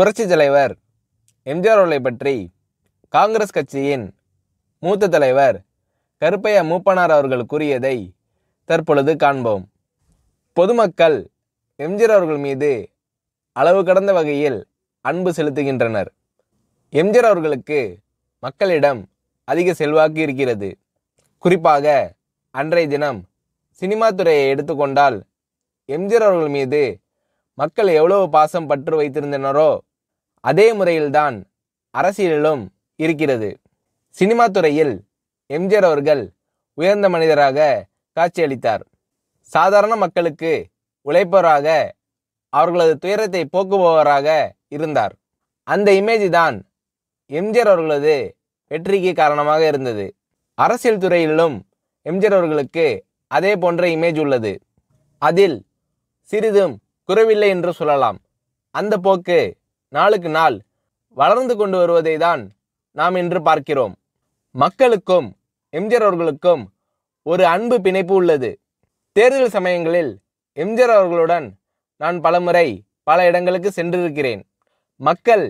புரட்சி தலைவர் எம்ஜிஆர் அவர்களை பற்றி காங்கிரஸ் கட்சியின் மூத்த தலைவர் கருப்பையா மூப்பனார் அவர்கள் கூறியதை தற்பொழுது காண்போம் பொதுமக்கள் எம்ஜிஆர் அவர்கள் மீது அளவு கடந்த வகையில் அன்பு செலுத்துகின்றனர் எம்ஜிஆர் அவர்களுக்கு மக்களிடம் அதிக செல்வாக்கு இருக்கிறது குறிப்பாக அன்றைய தினம் சினிமா துறையை எடுத்துக்கொண்டால் எம்ஜிஆர் அவர்கள் மீது மக்கள் எவ்வளவு பாசம் பற்று வைத்திருந்தனரோ அதே முறையில்தான் அரசியலிலும் இருக்கிறது சினிமா துறையில் எம்ஜிஆர் அவர்கள் உயர்ந்த மனிதராக காட்சியளித்தார் சாதாரண மக்களுக்கு உழைப்பவராக அவர்களது துயரத்தை போக்குபவராக இருந்தார் அந்த இமேஜ் தான் எம்ஜிஆர் அவர்களது வெற்றிக்கு காரணமாக இருந்தது அரசியல் துறையிலும் எம்ஜிஆர் அவர்களுக்கு அதே போன்ற இமேஜ் உள்ளது அதில் சிறிதும் குறைவில்லை என்று சொல்லலாம் அந்த போக்கு நாளுக்கு நாள் வளர்ந்து கொண்டு வருவதை தான் நாம் இன்று பார்க்கிறோம் மக்களுக்கும் எம்ஜிஆர் அவர்களுக்கும் ஒரு அன்பு பிணைப்பு உள்ளது தேர்தல் சமயங்களில் எம்ஜிஆர் அவர்களுடன் நான் பலமுறை பல இடங்களுக்கு சென்றிருக்கிறேன் மக்கள்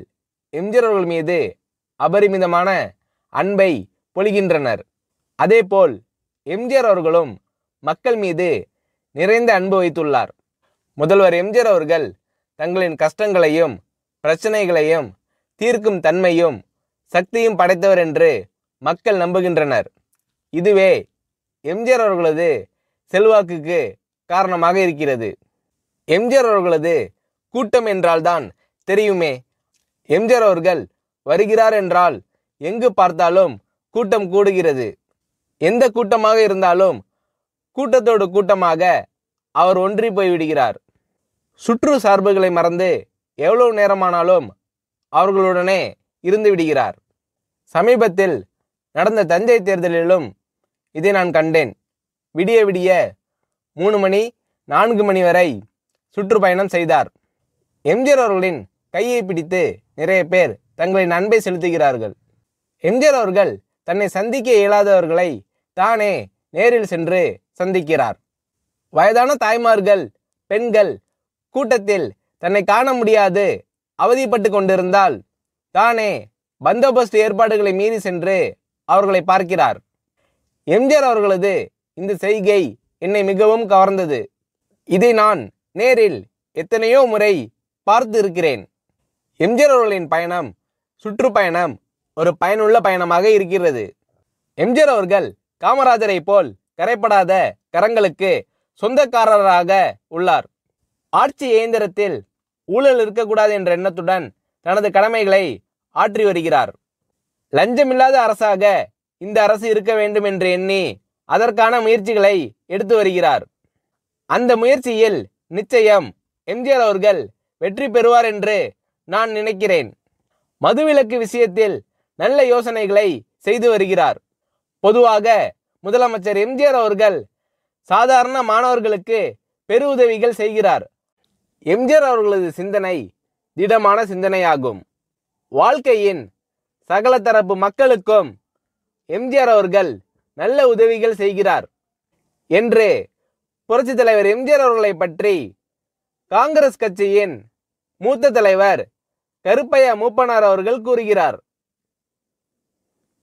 எம்ஜிஆர் அவர்கள் மீது அபரிமிதமான அன்பை பொழிகின்றனர் அதேபோல் எம்ஜிஆர் அவர்களும் மக்கள் மீது நிறைந்த அன்பு வைத்துள்ளார் முதல்வர் எம்ஜிஆர் அவர்கள் தங்களின் கஷ்டங்களையும் பிரச்சனைகளையும் தீர்க்கும் தன்மையும் சக்தியும் படைத்தவர் என்று மக்கள் நம்புகின்றனர் இதுவே எம்ஜிஆர் அவர்களது செல்வாக்குக்கு காரணமாக இருக்கிறது எம்ஜிஆர் அவர்களது கூட்டம் என்றால்தான் தெரியுமே எம்ஜிஆர் அவர்கள் வருகிறார் என்றால் எங்கு பார்த்தாலும் கூட்டம் கூடுகிறது எந்த கூட்டமாக இருந்தாலும் கூட்டத்தோடு கூட்டமாக அவர் ஒன்றி போய்விடுகிறார் சுற்று சார்புகளை மறந்து எவ்வளவு நேரமானாலும் அவர்களுடனே இருந்து விடுகிறார் சமீபத்தில் நடந்த தஞ்சை தேர்தலிலும் இதை நான் கண்டேன் விடிய விடிய மூணு மணி நான்கு மணி வரை சுற்றுப்பயணம் செய்தார் எம்ஜிஆர் அவர்களின் கையை பிடித்து நிறைய பேர் தங்களின் அன்பை செலுத்துகிறார்கள் எம்ஜிஆர் அவர்கள் தன்னை சந்திக்க இயலாதவர்களை தானே நேரில் சென்று சந்திக்கிறார் வயதான தாய்மார்கள் பெண்கள் கூட்டத்தில் தன்னை காண முடியாது அவதிப்பட்டு கொண்டிருந்தால் தானே பந்தோபஸ்து ஏற்பாடுகளை மீறி சென்று அவர்களை பார்க்கிறார் எம்ஜிஆர் அவர்களது இந்த செய்கை என்னை மிகவும் கவர்ந்தது இதை நான் நேரில் எத்தனையோ முறை பார்த்து இருக்கிறேன் எம்ஜிஆர் அவர்களின் பயணம் சுற்றுப்பயணம் ஒரு பயனுள்ள பயணமாக இருக்கிறது எம்ஜிஆர் அவர்கள் காமராஜரை போல் கரைப்படாத கரங்களுக்கு சொந்தக்காரராக உள்ளார் ஆட்சி இயந்திரத்தில் ஊழல் இருக்கக்கூடாது என்ற எண்ணத்துடன் தனது கடமைகளை ஆற்றி வருகிறார் லஞ்சமில்லாத அரசாக இந்த அரசு இருக்க வேண்டும் என்று எண்ணி அதற்கான முயற்சிகளை எடுத்து வருகிறார் அந்த முயற்சியில் நிச்சயம் எம்ஜிஆர் அவர்கள் வெற்றி பெறுவார் என்று நான் நினைக்கிறேன் மதுவிலக்கு விஷயத்தில் நல்ல யோசனைகளை செய்து வருகிறார் பொதுவாக முதலமைச்சர் எம்ஜிஆர் அவர்கள் சாதாரண மாணவர்களுக்கு உதவிகள் செய்கிறார் எம்ஜிஆர் அவர்களது சிந்தனை திடமான சிந்தனையாகும் வாழ்க்கையின் சகல தரப்பு மக்களுக்கும் எம்ஜிஆர் அவர்கள் நல்ல உதவிகள் செய்கிறார் என்று புரட்சி தலைவர் எம்ஜிஆர் அவர்களை பற்றி காங்கிரஸ் கட்சியின் மூத்த தலைவர் கருப்பையா மூப்பனார் அவர்கள் கூறுகிறார்